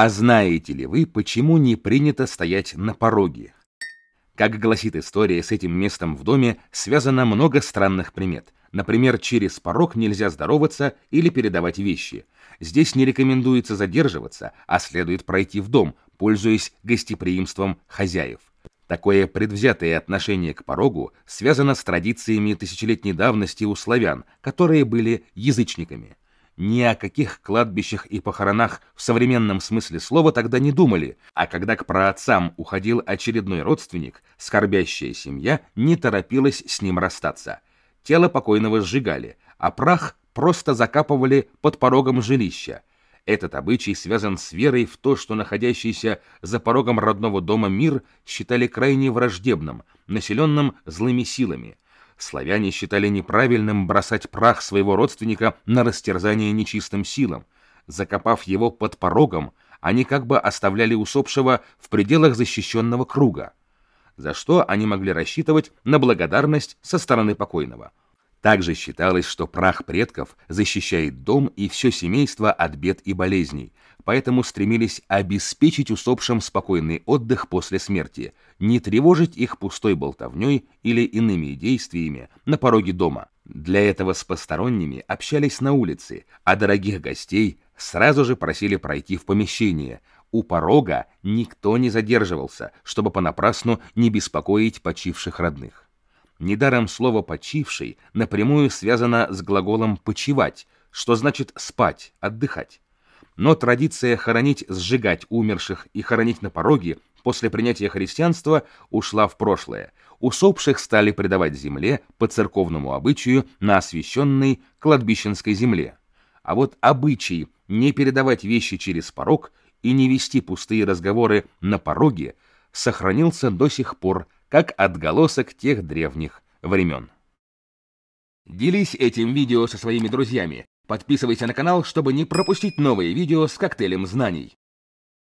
А знаете ли вы, почему не принято стоять на пороге? Как гласит история, с этим местом в доме связано много странных примет. Например, через порог нельзя здороваться или передавать вещи. Здесь не рекомендуется задерживаться, а следует пройти в дом, пользуясь гостеприимством хозяев. Такое предвзятое отношение к порогу связано с традициями тысячелетней давности у славян, которые были язычниками. Ни о каких кладбищах и похоронах в современном смысле слова тогда не думали, а когда к праотцам уходил очередной родственник, скорбящая семья не торопилась с ним расстаться. Тело покойного сжигали, а прах просто закапывали под порогом жилища. Этот обычай связан с верой в то, что находящийся за порогом родного дома мир считали крайне враждебным, населенным злыми силами – славяне считали неправильным бросать прах своего родственника на растерзание нечистым силам. Закопав его под порогом, они как бы оставляли усопшего в пределах защищенного круга, за что они могли рассчитывать на благодарность со стороны покойного – также считалось, что прах предков защищает дом и все семейство от бед и болезней, поэтому стремились обеспечить усопшим спокойный отдых после смерти, не тревожить их пустой болтовней или иными действиями на пороге дома. Для этого с посторонними общались на улице, а дорогих гостей сразу же просили пройти в помещение. У порога никто не задерживался, чтобы понапрасну не беспокоить почивших родных. Недаром слово «почивший» напрямую связано с глаголом «почивать», что значит «спать», «отдыхать». Но традиция хоронить, сжигать умерших и хоронить на пороге после принятия христианства ушла в прошлое. Усопших стали предавать земле по церковному обычаю на освященной кладбищенской земле. А вот обычай не передавать вещи через порог и не вести пустые разговоры на пороге сохранился до сих пор как отголосок тех древних времен. Делись этим видео со своими друзьями. Подписывайся на канал, чтобы не пропустить новые видео с коктейлем знаний.